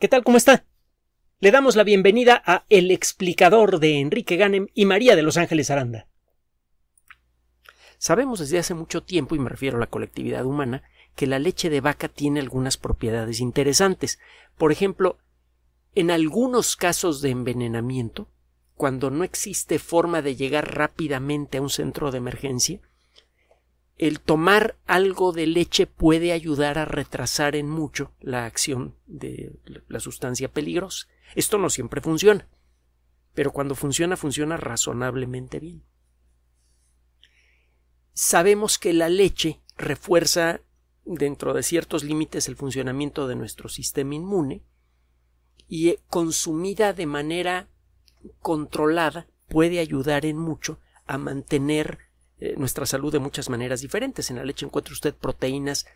¿Qué tal? ¿Cómo está? Le damos la bienvenida a El explicador de Enrique Ganem y María de Los Ángeles Aranda. Sabemos desde hace mucho tiempo, y me refiero a la colectividad humana, que la leche de vaca tiene algunas propiedades interesantes. Por ejemplo, en algunos casos de envenenamiento, cuando no existe forma de llegar rápidamente a un centro de emergencia, el tomar algo de leche puede ayudar a retrasar en mucho la acción de la sustancia peligrosa. Esto no siempre funciona, pero cuando funciona, funciona razonablemente bien. Sabemos que la leche refuerza dentro de ciertos límites el funcionamiento de nuestro sistema inmune y eh, consumida de manera controlada puede ayudar en mucho a mantener eh, nuestra salud de muchas maneras diferentes. En la leche encuentra usted proteínas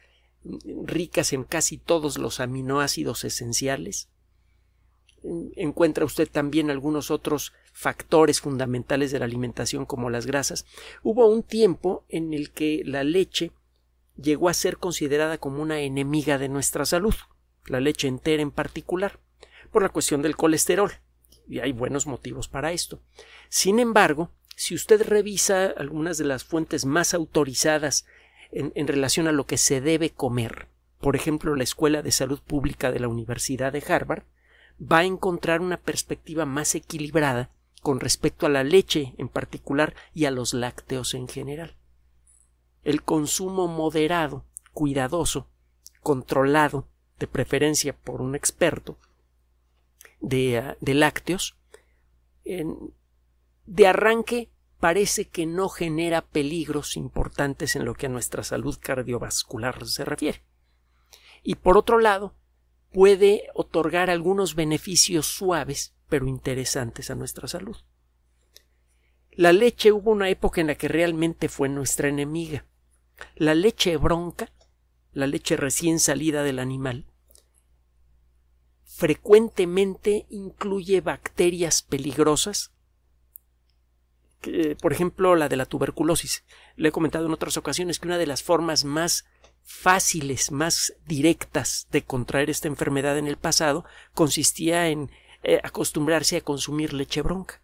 mm, ricas en casi todos los aminoácidos esenciales. Encuentra usted también algunos otros factores fundamentales de la alimentación como las grasas. Hubo un tiempo en el que la leche llegó a ser considerada como una enemiga de nuestra salud, la leche entera en particular, por la cuestión del colesterol. Y hay buenos motivos para esto. Sin embargo, si usted revisa algunas de las fuentes más autorizadas en, relación a lo que se debe comer, por ejemplo la Escuela de Salud Pública de la Universidad de Harvard, va a encontrar una perspectiva más equilibrada con respecto a la leche en particular y a los lácteos en general. El consumo moderado, cuidadoso, controlado, de preferencia por un experto, de, ah, de lácteos, de arranque parece que no genera peligros importantes en lo que a nuestra salud cardiovascular se refiere. Y por otro lado, puede otorgar algunos beneficios suaves pero interesantes a nuestra salud. La leche hubo una época en la que realmente fue nuestra enemiga. La leche bronca, la leche recién salida del animal, frecuentemente incluye bacterias peligrosas por ejemplo, la de la tuberculosis. Le he comentado en otras ocasiones que una de las formas más fáciles, más directas de contraer esta enfermedad en el pasado consistía en eh, acostumbrarse a consumir leche bronca.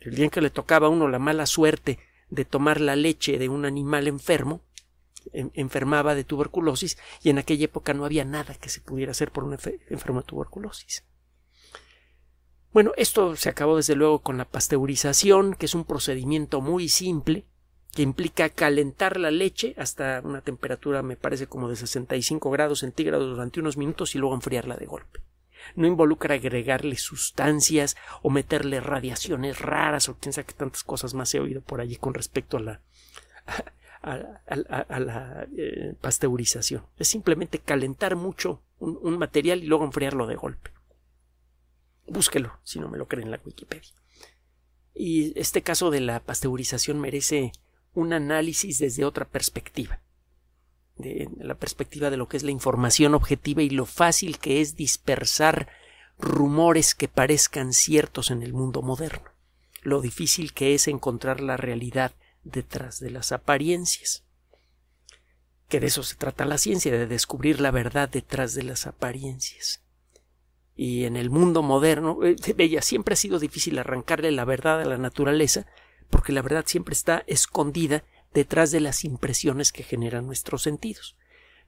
El día en que le tocaba a uno la mala suerte de tomar la leche de un animal enfermo, enfermaba de tuberculosis y en aquella época no había nada que se pudiera hacer por un enfermo de tuberculosis. Bueno, esto se acabó desde luego con la pasteurización, que es un procedimiento muy simple, que implica calentar la leche hasta una temperatura me parece como de 65 grados centígrados durante unos minutos y luego enfriarla de golpe. No involucra agregarle sustancias o meterle radiaciones raras o quién sabe qué tantas cosas más he oído por allí con respecto a la, eh, pasteurización. Es simplemente calentar mucho un material y luego enfriarlo de golpe. Búsquelo, si no me lo creen en la Wikipedia. Y este caso de la pasteurización merece un análisis desde otra perspectiva, de la perspectiva de lo que es la información objetiva y lo fácil que es dispersar rumores que parezcan ciertos en el mundo moderno, lo difícil que es encontrar la realidad detrás de las apariencias. Que de eso se trata la ciencia, de descubrir la verdad detrás de las apariencias y en el mundo moderno, ella eh, siempre ha sido difícil arrancarle la verdad a la naturaleza, porque la verdad siempre está escondida detrás de las impresiones que generan nuestros sentidos.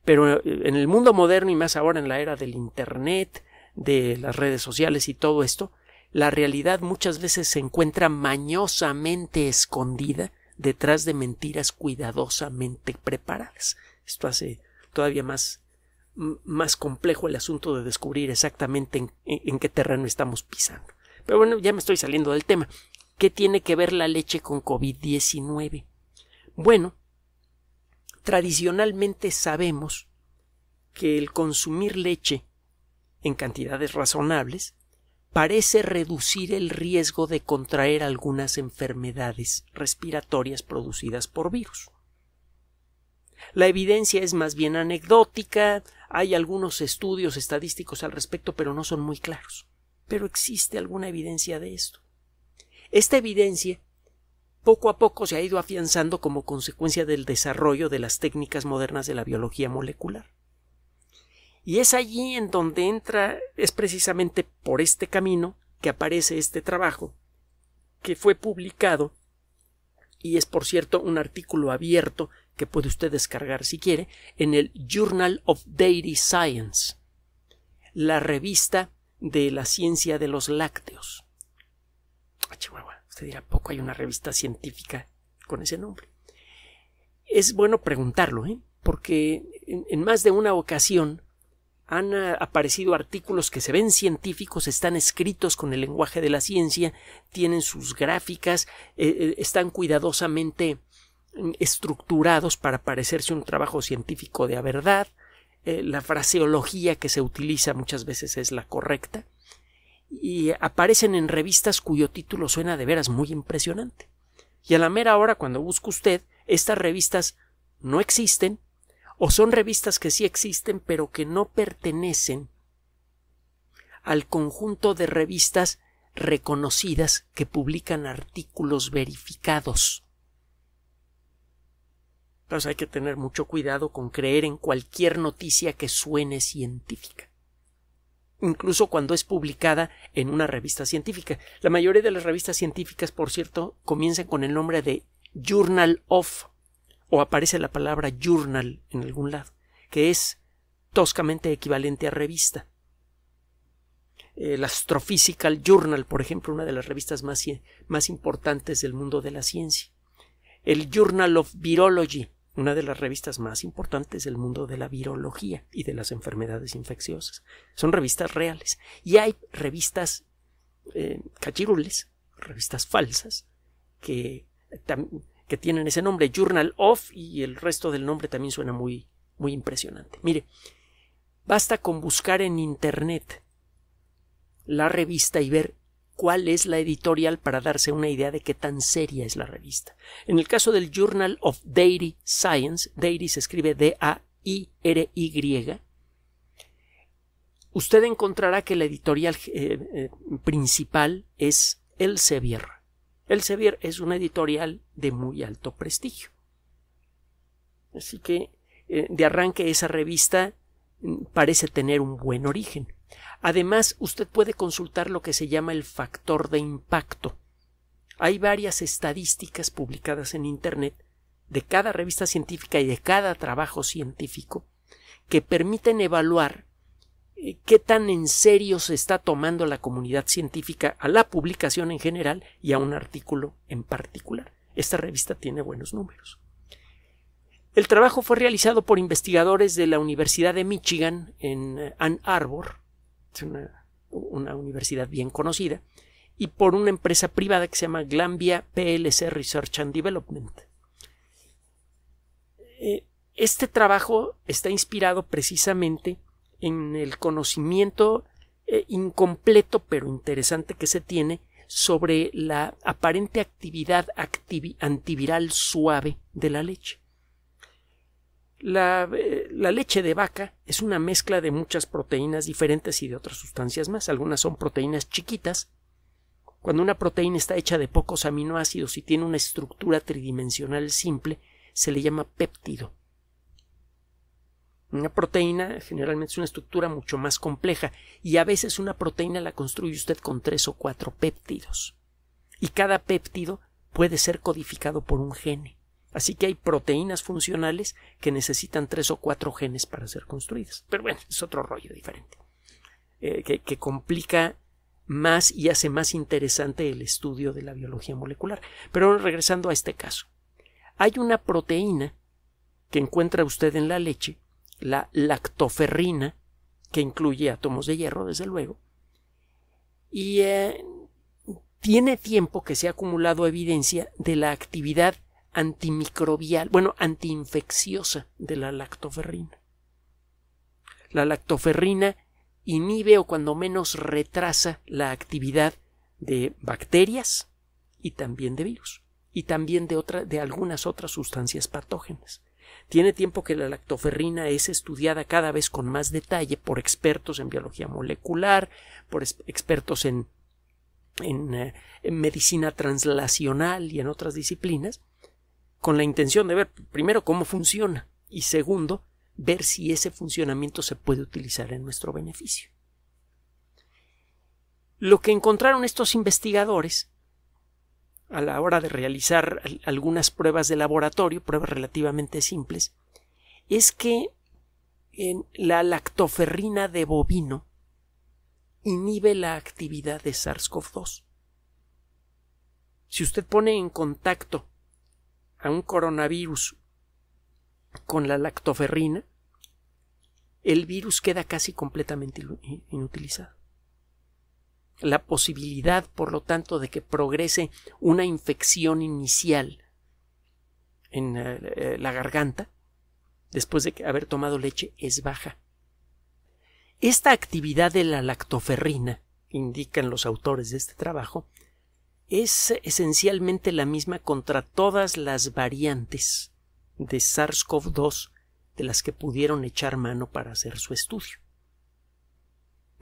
Pero eh, en el mundo moderno y más ahora en la era del Internet, de las redes sociales y todo esto, la realidad muchas veces se encuentra mañosamente escondida detrás de mentiras cuidadosamente preparadas. Esto hace todavía más más complejo el asunto de descubrir exactamente en, qué terreno estamos pisando. Pero bueno, ya me estoy saliendo del tema. ¿Qué tiene que ver la leche con COVID-19? Bueno, tradicionalmente sabemos que el consumir leche en cantidades razonables parece reducir el riesgo de contraer algunas enfermedades respiratorias producidas por virus. La evidencia es más bien anecdótica, hay algunos estudios estadísticos al respecto, pero no son muy claros. Pero existe alguna evidencia de esto. Esta evidencia poco a poco se ha ido afianzando como consecuencia del desarrollo de las técnicas modernas de la biología molecular. Y es allí en donde entra, es precisamente por este camino que aparece este trabajo, que fue publicado, y es por cierto un artículo abierto que puede usted descargar si quiere, en el Journal of Dairy Science, la revista de la ciencia de los lácteos. Ah, Chihuahua, usted dirá, poco hay una revista científica con ese nombre. Es bueno preguntarlo, ¿eh? porque en, más de una ocasión han ah, aparecido artículos que se ven científicos, están escritos con el lenguaje de la ciencia, tienen sus gráficas, eh, eh, están cuidadosamente estructurados para parecerse un trabajo científico de verdad, eh, la fraseología que se utiliza muchas veces es la correcta, y aparecen en revistas cuyo título suena de veras muy impresionante. Y a la mera hora, cuando busca usted, estas revistas no existen, o son revistas que sí existen, pero que no pertenecen al conjunto de revistas reconocidas que publican artículos verificados hay que tener mucho cuidado con creer en cualquier noticia que suene científica incluso cuando es publicada en una revista científica. La mayoría de las revistas científicas, por cierto, comienzan con el nombre de Journal of o aparece la palabra journal en algún lado, que es toscamente equivalente a revista. El Astrophysical Journal, por ejemplo, una de las revistas más, más importantes del mundo de la ciencia. El Journal of Virology, una de las revistas más importantes del mundo de la virología y de las enfermedades infecciosas. Son revistas reales. Y hay revistas eh, cachirules, revistas falsas, que, que tienen ese nombre, Journal of, y el resto del nombre también suena muy, muy impresionante. Mire, basta con buscar en Internet la revista y ver cuál es la editorial para darse una idea de qué tan seria es la revista. En el caso del Journal of Dairy Science, Dairy se escribe D-A-I-R-Y, usted encontrará que la editorial eh, eh, principal es principal es Elsevier. Elsevier es una editorial de muy alto prestigio. Así que eh, de arranque esa revista mm, parece tener un buen origen. Además, usted puede consultar lo que se llama el factor de impacto. Hay varias estadísticas publicadas en Internet de cada revista científica y de cada trabajo científico que permiten evaluar eh, qué tan en serio se está tomando la comunidad científica a la publicación en general y a un artículo en particular. Esta revista tiene buenos números. El trabajo fue realizado por investigadores de la Universidad de Michigan en eh, Ann Arbor es una, universidad bien conocida, y por una empresa privada que se llama Glambia PLC Research and Development. Eh, este trabajo está inspirado precisamente en el conocimiento eh, incompleto pero interesante que se tiene sobre la aparente actividad antiviral suave de la leche. Eh, la, leche de vaca es una mezcla de muchas proteínas diferentes y de otras sustancias más. Algunas son proteínas chiquitas. Cuando una proteína está hecha de pocos aminoácidos y tiene una estructura tridimensional simple, se le llama péptido. Una proteína generalmente es una estructura mucho más compleja y a veces una proteína la construye usted con tres o cuatro péptidos. Y cada péptido puede ser codificado por un gene. Así que hay proteínas funcionales que necesitan tres o cuatro genes para ser construidas. Pero bueno, es otro rollo diferente, eh, que, complica más y hace más interesante el estudio de la biología molecular. Pero regresando a este caso, hay una proteína que encuentra usted en la leche, la lactoferrina, que incluye átomos de hierro, desde luego, y eh, tiene tiempo que se ha acumulado evidencia de la actividad antimicrobial, bueno, antiinfecciosa de la lactoferrina. La lactoferrina inhibe o cuando menos retrasa la actividad de bacterias y también de virus y también de, de algunas otras sustancias patógenas. Tiene tiempo que la lactoferrina es estudiada cada vez con más detalle por expertos en biología molecular, por expertos en, eh, en medicina translacional y en otras disciplinas, con la intención de ver primero cómo funciona y segundo, ver si ese funcionamiento se puede utilizar en nuestro beneficio. Lo que encontraron estos investigadores a la hora de realizar algunas pruebas de laboratorio, pruebas relativamente simples, es que en la lactoferrina de bovino inhibe la actividad de SARS-CoV-2. Si usted pone en contacto a un coronavirus con la lactoferrina, el virus queda casi completamente inutilizado. La posibilidad, por lo tanto, de que progrese una infección inicial en eh, eh, la garganta después de haber tomado leche es baja. Esta actividad de la lactoferrina, indican los autores de este trabajo, es esencialmente la misma contra todas las variantes de SARS-CoV-2 de las que pudieron echar mano para hacer su estudio,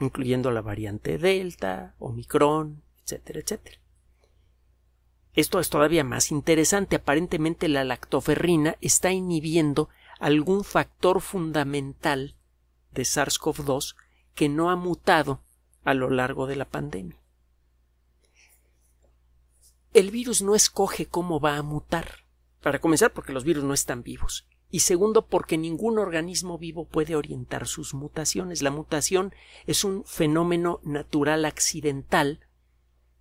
incluyendo la variante Delta, Omicron, etcétera, etcétera. Esto es todavía más interesante. Aparentemente la lactoferrina está inhibiendo algún factor fundamental de SARS-CoV-2 que no ha mutado a lo largo de la pandemia el virus no escoge cómo va a mutar. Para comenzar, porque los virus no están vivos. Y segundo, porque ningún organismo vivo puede orientar sus mutaciones. La mutación es un fenómeno natural accidental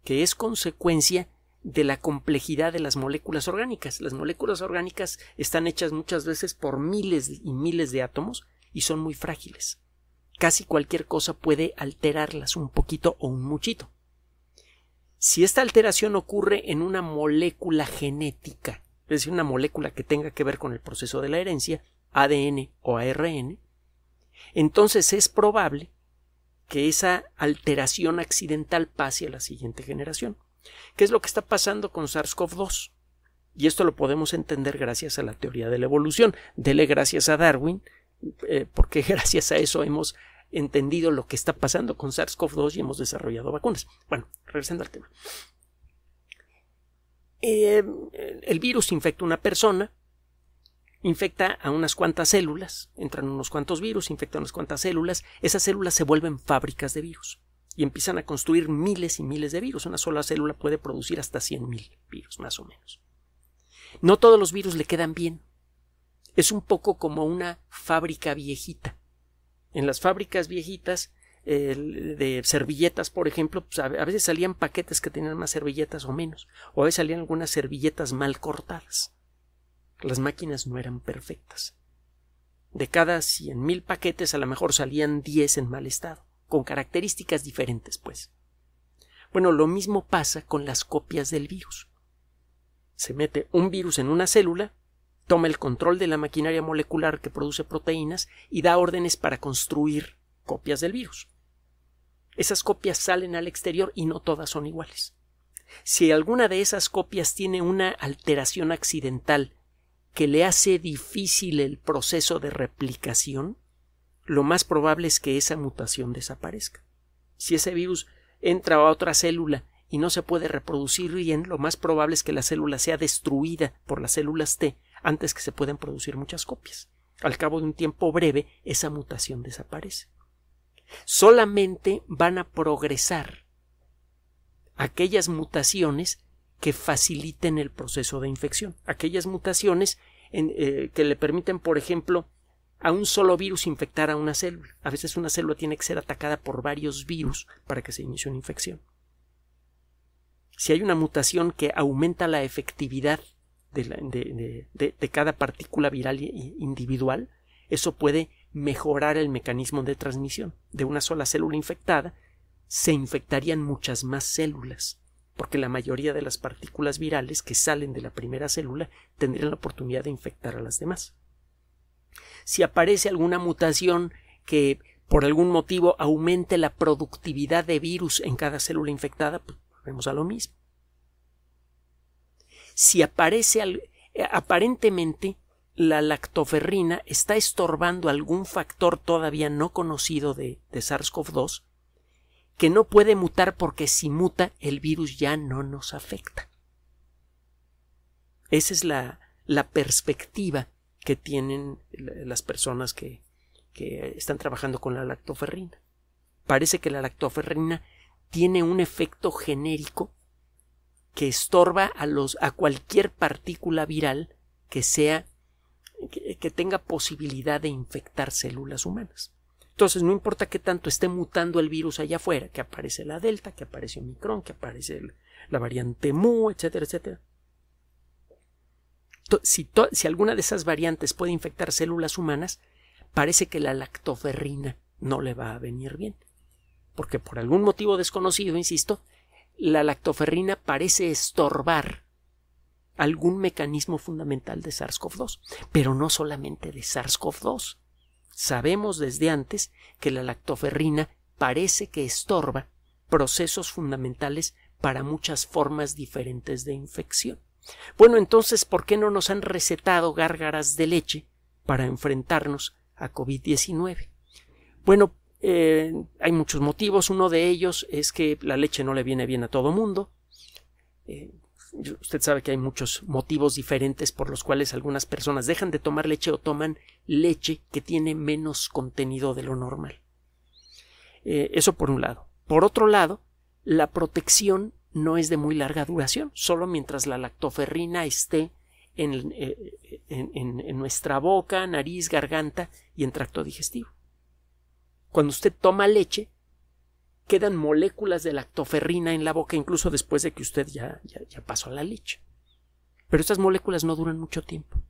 que es consecuencia de la complejidad de las moléculas orgánicas. Las moléculas orgánicas están hechas muchas veces por miles y miles de átomos y son muy frágiles. Casi cualquier cosa puede alterarlas un poquito o un muchito si esta alteración ocurre en una molécula genética, es decir, una molécula que tenga que ver con el proceso de la herencia, ADN o ARN, entonces es probable que esa alteración accidental pase a la siguiente generación. ¿Qué es lo que está pasando con SARS-CoV-2? Y esto lo podemos entender gracias a la teoría de la evolución. Dele gracias a Darwin, eh, porque gracias a eso hemos entendido lo que está pasando con SARS-CoV-2 y hemos desarrollado vacunas. Bueno, regresando al tema. Eh, el virus infecta a una persona, infecta a unas cuantas células, entran unos cuantos virus, infectan unas cuantas células, esas células se vuelven fábricas de virus y empiezan a construir miles y miles de virus. Una sola célula puede producir hasta 100.000 virus, más o menos. No todos los virus le quedan bien. Es un poco como una fábrica viejita en las fábricas viejitas de servilletas, por ejemplo, pues, a veces salían paquetes que tenían más servilletas o menos, o a veces salían algunas servilletas mal cortadas. Las máquinas no eran perfectas. De cada cien mil paquetes a lo mejor salían diez en mal estado, con características diferentes, pues. Bueno, lo mismo pasa con las copias del virus. Se mete un virus en una célula, toma el control de la maquinaria molecular que produce proteínas y da órdenes para construir copias del virus. Esas copias salen al exterior y no todas son iguales. Si alguna de esas copias tiene una alteración accidental que le hace difícil el proceso de replicación, lo más probable es que esa mutación desaparezca. Si ese virus entra a otra célula y no se puede reproducir bien, lo más probable es que la célula sea destruida por las células T antes que se puedan producir muchas copias. Al cabo de un tiempo breve, esa mutación desaparece. Solamente van a progresar aquellas mutaciones que faciliten el proceso de infección, aquellas mutaciones eh, que le permiten, por ejemplo, a un solo virus infectar a una célula. A veces una célula tiene que ser atacada por varios virus para que se inicie una infección. Si hay una mutación que aumenta la efectividad de, cada partícula viral individual, eso puede mejorar el mecanismo de transmisión. De una sola célula infectada se infectarían muchas más células, porque la mayoría de las partículas virales que salen de la primera célula tendrían la oportunidad de infectar a las demás. Si aparece alguna mutación que por algún motivo aumente la productividad de virus en cada célula infectada, pues vemos a lo mismo si aparece eh, aparentemente la lactoferrina está estorbando algún factor todavía no conocido de, SARS-CoV-2 que no puede mutar porque si muta el virus ya no nos afecta. Esa es la, perspectiva que tienen las personas que están trabajando con la lactoferrina. Parece que la lactoferrina tiene un efecto genérico que estorba a, los, a cualquier partícula viral que sea que, tenga posibilidad de infectar células humanas. Entonces, no importa qué tanto esté mutando el virus allá afuera, que aparece la Delta, que aparece Omicron, que aparece la variante Mu, etcétera, etcétera. si, alguna de esas variantes puede infectar células humanas, parece que la lactoferrina no le va a venir bien. Porque por algún motivo desconocido, insisto, la lactoferrina parece estorbar algún mecanismo fundamental de SARS-CoV-2, pero no solamente de SARS-CoV-2. Sabemos desde antes que la lactoferrina parece que estorba procesos fundamentales para muchas formas diferentes de infección. Bueno, entonces, ¿por qué no nos han recetado gárgaras de leche para enfrentarnos a COVID-19? Bueno, eh, hay muchos motivos. Uno de ellos es que la leche no le viene bien a todo mundo. Eh, usted sabe que hay muchos motivos diferentes por los cuales algunas personas dejan de tomar leche o toman leche que tiene menos contenido de lo normal. Eh, eso por un lado. Por otro lado, la protección no es de muy larga duración, solo mientras la lactoferrina esté en nuestra boca, nariz, garganta y en tracto digestivo. Cuando usted toma leche, quedan moléculas de lactoferrina en la boca, incluso después de que usted ya, ya, ya pasó la leche. Pero estas moléculas no duran mucho tiempo.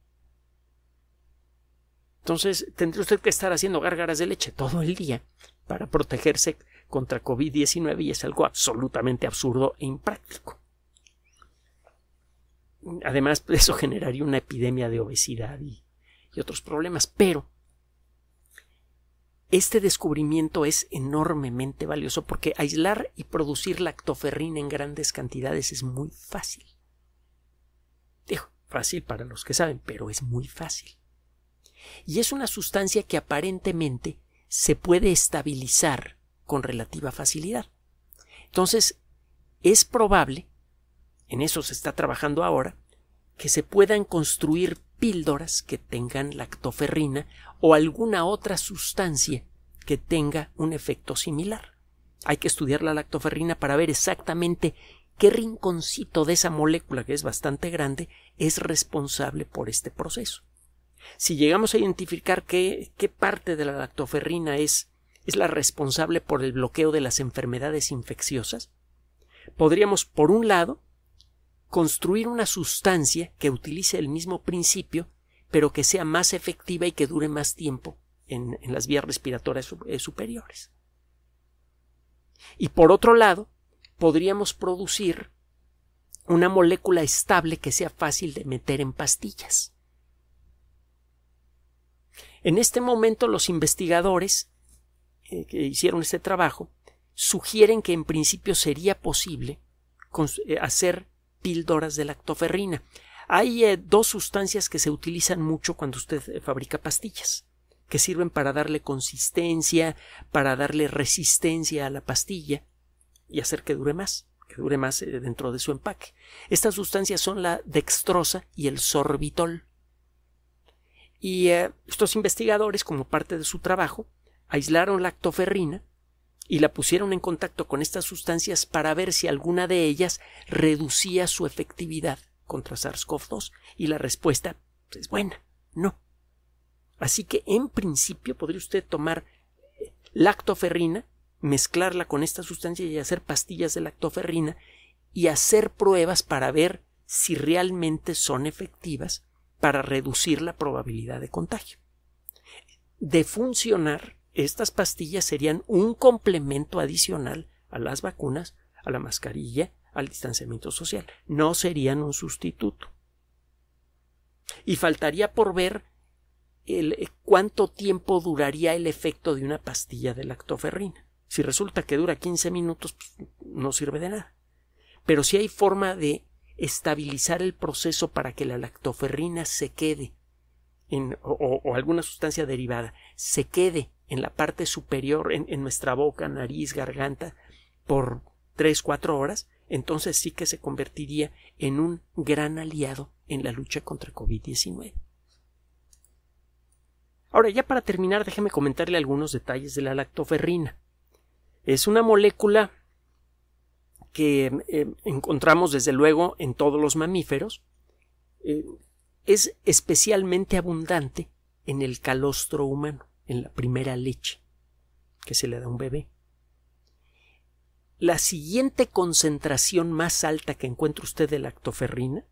Entonces, tendría usted que estar haciendo gárgaras de leche todo el día para protegerse contra COVID-19 y es algo absolutamente absurdo e impráctico. Además, eso generaría una epidemia de obesidad y otros problemas, pero este descubrimiento es enormemente valioso porque aislar y producir lactoferrina en grandes cantidades es muy fácil. Dijo, fácil para los que saben, pero es muy fácil. Y es una sustancia que aparentemente se puede estabilizar con relativa facilidad. Entonces, es probable, en eso se está trabajando ahora, que se puedan construir píldoras que tengan lactoferrina o alguna otra sustancia que tenga un efecto similar. Hay que estudiar la lactoferrina para ver exactamente qué rinconcito de esa molécula, que es bastante grande, es responsable por este proceso. Si llegamos a identificar qué, qué parte de la lactoferrina es, es la responsable por el bloqueo de las enfermedades infecciosas, podríamos, por un lado, construir una sustancia que utilice el mismo principio, pero que sea más efectiva y que dure más tiempo en, las vías respiratorias eh, superiores. Y por otro lado, podríamos producir una molécula estable que sea fácil de meter en pastillas. En este momento los investigadores eh, que hicieron este trabajo sugieren que en principio sería posible eh, hacer píldoras de lactoferrina. Hay eh, dos sustancias que se utilizan mucho cuando usted eh, fabrica pastillas, que sirven para darle consistencia, para darle resistencia a la pastilla y hacer que dure más, que dure más eh, dentro de su empaque. Estas sustancias son la dextrosa y el sorbitol. Y estos investigadores, como parte de su trabajo, aislaron lactoferrina y la pusieron en contacto con estas sustancias para ver si alguna de ellas reducía su efectividad contra SARS-CoV-2 y la respuesta pues, es buena, no. Así que en principio podría usted tomar eh, lactoferrina, mezclarla con esta sustancia y hacer pastillas de lactoferrina y hacer pruebas para ver si realmente son efectivas para reducir la probabilidad de contagio. De funcionar, estas pastillas serían un complemento adicional a las vacunas, a la mascarilla, al distanciamiento social. No serían un sustituto. Y faltaría por ver el, eh, cuánto tiempo duraría el efecto de una pastilla de lactoferrina. Si resulta que dura 15 minutos, pues, no sirve de nada. Pero si hay forma de estabilizar el proceso para que la lactoferrina se quede o, alguna sustancia derivada se quede en la parte superior, en, nuestra boca, nariz, garganta, por 3-4 horas, entonces sí que se convertiría en un gran aliado en la lucha contra COVID-19. Ahora, ya para terminar, déjeme comentarle algunos detalles de la lactoferrina. Es una molécula que eh, encontramos desde luego en todos los mamíferos. Eh, es especialmente abundante en el calostro humano en la primera leche que se le da a un bebé. La siguiente concentración más alta que encuentra usted de lactoferrina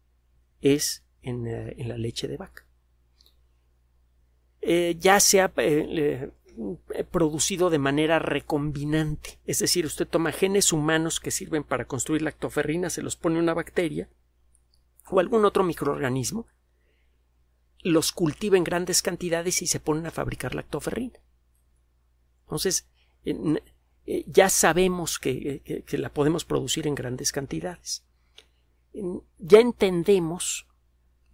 es en, eh, la leche de vaca. Eh, ya se ha eh, producido de manera recombinante, es decir, usted toma genes humanos que sirven para construir lactoferrina, se los pone una bacteria o algún otro microorganismo los cultiva en grandes cantidades y se ponen a fabricar lactoferrina. Entonces, eh, ya sabemos que, la podemos producir en grandes cantidades. Ya entendemos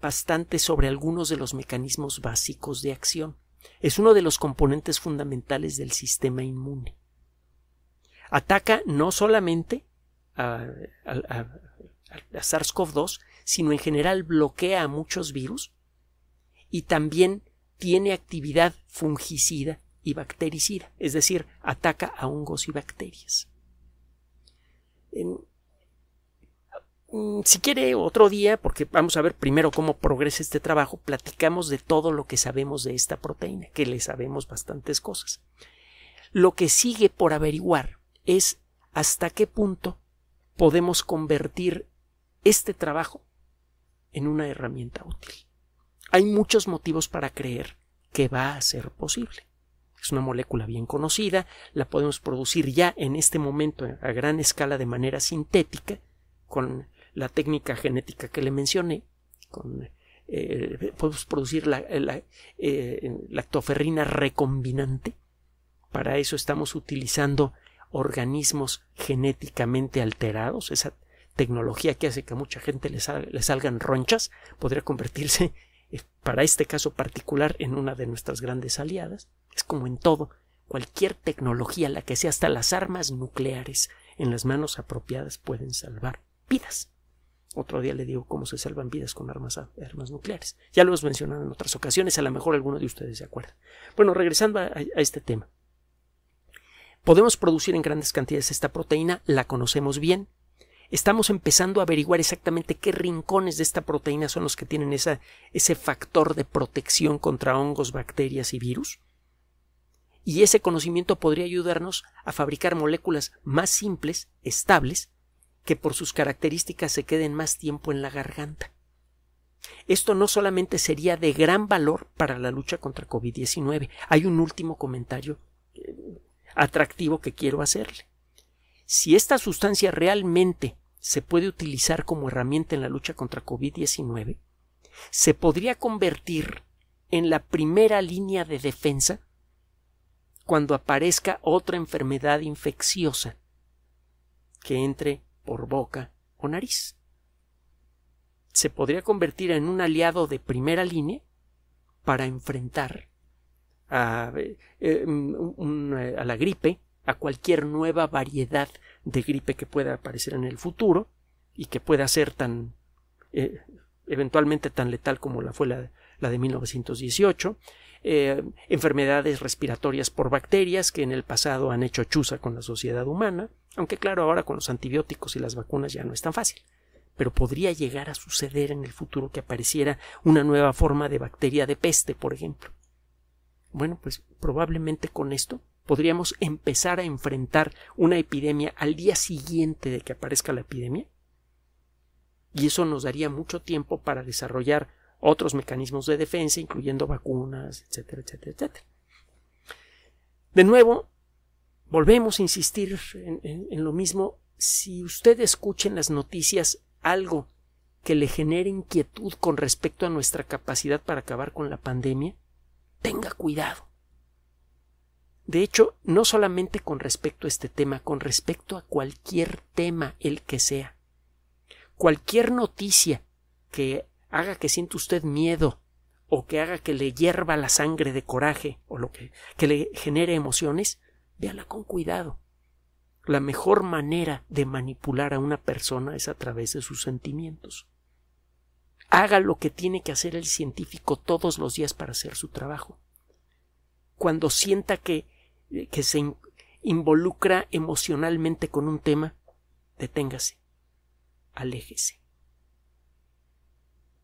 bastante sobre algunos de los mecanismos básicos de acción. Es uno de los componentes fundamentales del sistema inmune. Ataca no solamente a, a SARS-CoV-2, sino en general bloquea a muchos virus y también tiene actividad fungicida y bactericida, es decir, ataca a hongos y bacterias. Mm, si quiere otro día, porque vamos a ver primero cómo progresa este trabajo, platicamos de todo lo que sabemos de esta proteína, que le sabemos bastantes cosas. Lo que sigue por averiguar es hasta qué punto podemos convertir este trabajo en una herramienta útil hay muchos motivos para creer que va a ser posible. Es una molécula bien conocida, la podemos producir ya en este momento a gran escala de manera sintética, con la técnica genética que le mencioné, eh, podemos producir la, eh, eh, lactoferrina recombinante. Para eso estamos utilizando organismos genéticamente alterados, esa tecnología que hace que a mucha gente le, le salgan ronchas, podría convertirse para este caso particular en una de nuestras grandes aliadas. Es como en todo, cualquier tecnología, la que sea, hasta las armas nucleares, en las manos apropiadas pueden salvar vidas. Otro día le digo cómo se salvan vidas con armas, armas nucleares. Ya lo hemos mencionado en otras ocasiones, a lo mejor alguno de ustedes se acuerda. Bueno, regresando a este tema. Podemos producir en grandes cantidades esta proteína, la conocemos bien, estamos empezando a averiguar exactamente qué rincones de esta proteína son los que tienen esa, ese factor de protección contra hongos, bacterias y virus. Y ese conocimiento podría ayudarnos a fabricar moléculas más simples, estables, que por sus características se queden más tiempo en la garganta. Esto no solamente sería de gran valor para la lucha contra COVID-19. Hay un último comentario eh, atractivo que quiero hacerle. Si esta sustancia realmente se puede utilizar como herramienta en la lucha contra COVID-19, se podría convertir en la primera línea de defensa cuando aparezca otra enfermedad infecciosa que entre por boca o nariz. Se podría convertir en un aliado de primera línea para enfrentar a, eh, eh, a, la gripe, a cualquier nueva variedad de gripe que pueda aparecer en el futuro y que pueda ser tan eh, eventualmente tan letal como la fue la, de 1918, eh, enfermedades respiratorias por bacterias que en el pasado han hecho chuza con la sociedad humana, aunque claro, ahora con los antibióticos y las vacunas ya no es tan fácil, pero podría llegar a suceder en el futuro que apareciera una nueva forma de bacteria de peste, por ejemplo. Bueno, pues probablemente con esto podríamos empezar a enfrentar una epidemia al día siguiente de que aparezca la epidemia? Y eso nos daría mucho tiempo para desarrollar otros mecanismos de defensa, incluyendo vacunas, etcétera, etcétera, etcétera. De nuevo, volvemos a insistir en, lo mismo. Si usted escucha en las noticias algo que le genere inquietud con respecto a nuestra capacidad para acabar con la pandemia, tenga cuidado. De hecho, no solamente con respecto a este tema, con respecto a cualquier tema, el que sea. Cualquier noticia que haga que sienta usted miedo o que haga que le hierva la sangre de coraje o lo que, que le genere emociones, véala con cuidado. La mejor manera de manipular a una persona es a través de sus sentimientos. Haga lo que tiene que hacer el científico todos los días para hacer su trabajo. Cuando sienta que que se involucra emocionalmente con un tema, deténgase, aléjese.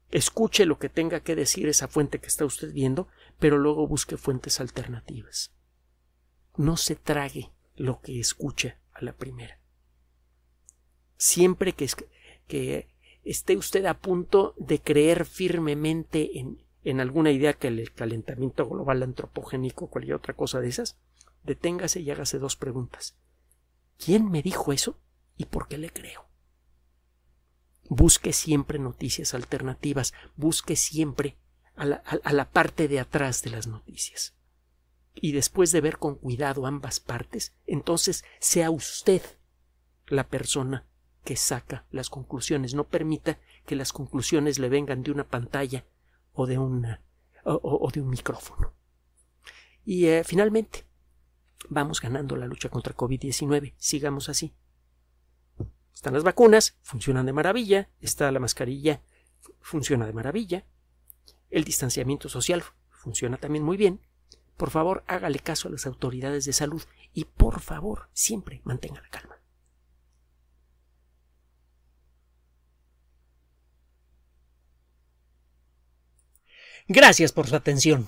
Escuche lo que tenga que decir esa fuente que está usted viendo, pero luego busque fuentes alternativas. No se trague lo que escucha a la primera. Siempre que, esté usted a punto de creer firmemente en, en alguna idea que el calentamiento global antropogénico o cualquier otra cosa de esas, deténgase y hágase dos preguntas. ¿Quién me dijo eso y por qué le creo? Busque siempre noticias alternativas, busque siempre a la, parte de atrás de las noticias. Y después de ver con cuidado ambas partes, entonces sea usted la persona que saca las conclusiones. No permita que las conclusiones le vengan de una pantalla o de, una, o, de un micrófono. Y eh, finalmente, vamos ganando la lucha contra COVID-19. Sigamos así. Están las vacunas, funcionan de maravilla, está la mascarilla, funciona de maravilla, el distanciamiento social funciona también muy bien. Por favor, hágale caso a las autoridades de salud y por favor, siempre mantenga la calma. Gracias por su atención